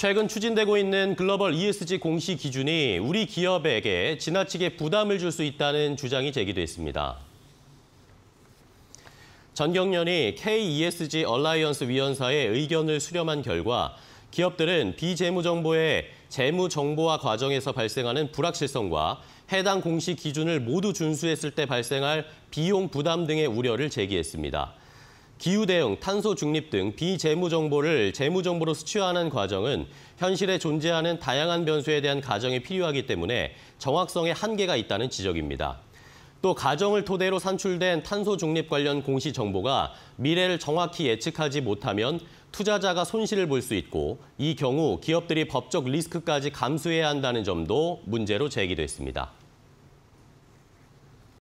최근 추진되고 있는 글로벌 ESG 공시 기준이 우리 기업에게 지나치게 부담을 줄 수 있다는 주장이 제기됐습니다. 전경련이 KESG 얼라이언스 위원사의 의견을 수렴한 결과 기업들은 비재무 정보의 재무 정보화 과정에서 발생하는 불확실성과 해당 공시 기준을 모두 준수했을 때 발생할 비용 부담 등의 우려를 제기했습니다. 기후 대응, 탄소 중립 등 비재무 정보를 재무 정보로 수취하는 과정은 현실에 존재하는 다양한 변수에 대한 가정이 필요하기 때문에 정확성에 한계가 있다는 지적입니다. 또 가정을 토대로 산출된 탄소 중립 관련 공시 정보가 미래를 정확히 예측하지 못하면 투자자가 손실을 볼 수 있고 이 경우 기업들이 법적 리스크까지 감수해야 한다는 점도 문제로 제기됐습니다.